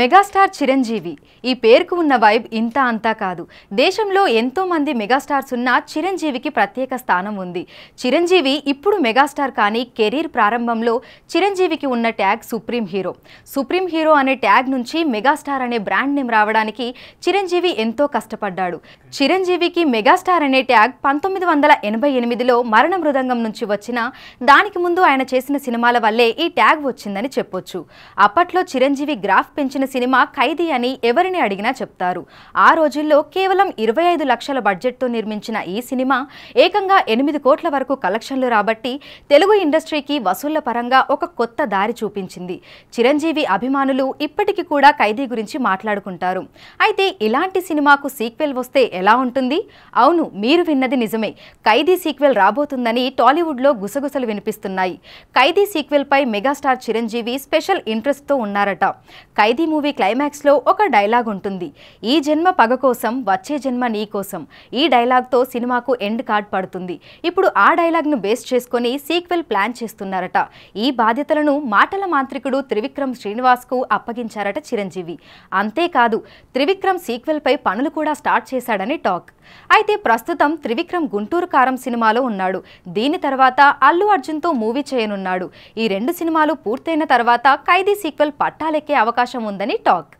megastar Chiranjeevi ఈ పేరుకు ఉన్న వైబ్ ఇంత అంతా కాదు దేశంలో ఎంతో మంది మెగాస్టార్స్ ఉన్న చిరంజీవికి ప్రత్యేక స్థానం ఉంది చిరంజీవి ఇప్పుడు మెగాస్టార్ కానీ కెరీర్ ప్రారంభంలో చిరంజీవికి ఉన్న tag supreme hero supreme hero అనే ట్యాగ్ నుంచి మెగాస్టార్ అనే బ్రాండ్ నేమ్ రావడానికి చిరంజీవి ఎంతో కష్టపడ్డాడు చిరంజీవికి మెగాస్టార్ అనే ట్యాగ్ పంతొమ్మిది వందల ఎనభై ఎనిమిదిలో మరణ మృదంగం నుంచి వచ్చిన దానికి ముందు ఆయన చేసిన సినిమాల వల్లే ఈ ట్యాగ్ వచ్చిందని చెప్పొచ్చు అప్పట్లో చిరంజీవి గ్రాఫ్ పెంచిన సినిమా ఖైదీ అని ఎవరిని అడిగినా చెప్తారు ఆ రోజుల్లో కేవలం ఇరవై ఐదు లక్షల బడ్జెట్తో నిర్మించిన ఈ సినిమా ఏకంగా ఎనిమిది కోట్ల వరకు కలెక్షన్లు రాబట్టి తెలుగు ఇండస్ట్రీకి వసూళ్ల పరంగా ఒక కొత్త దారి చూపించింది చిరంజీవి అభిమానులు ఇప్పటికీ కూడా ఖైదీ గురించి మాట్లాడుకుంటారు అయితే ఇలాంటి సినిమాకు సీక్వెల్ వస్తే ఎలా ఉంటుంది అవును మీరు విన్నది నిజమే ఖైదీ సీక్వెల్ రాబోతుందని టాలీవుడ్లో గుసగుసలు వినిపిస్తున్నాయి ఖైదీ సీక్వెల్పై మెగాస్టార్ చిరంజీవి స్పెషల్ ఇంట్రెస్ట్తో ఉన్నారట ఖైదీ మూవీ క్లైమాక్స్ లో ఒక డైలాగ్ ఉంటుంది ఈ జన్మ పగ కోసం వచ్చే జన్మ నీ కోసం ఈ డైలాగ్తో సినిమాకు ఎండ్ కార్డ్ పడుతుంది ఇప్పుడు ఆ డైలాగ్ను బేస్ చేసుకొని సీక్వెల్ ప్లాన్ చేస్తున్నారట ఈ బాధ్యతలను మాటల మాంత్రికుడు త్రివిక్రమ్ శ్రీనివాస్ కు అప్పగించారట చిరంజీవి అంతేకాదు త్రివిక్రమ్ సీక్వెల్ పై పనులు కూడా స్టార్ట్ చేశాడని టాక్ అయితే ప్రస్తుతం త్రివిక్రమ్ గుంటూరు కారం సినిమాలో ఉన్నాడు దీని తర్వాత అల్లు అర్జున్తో మూవీ చేయనున్నాడు ఈ రెండు సినిమాలు పూర్తయిన తర్వాత ఖైదీ సీక్వెల్ పట్టాలెక్కే అవకాశం ఉందని ಟಾಕ್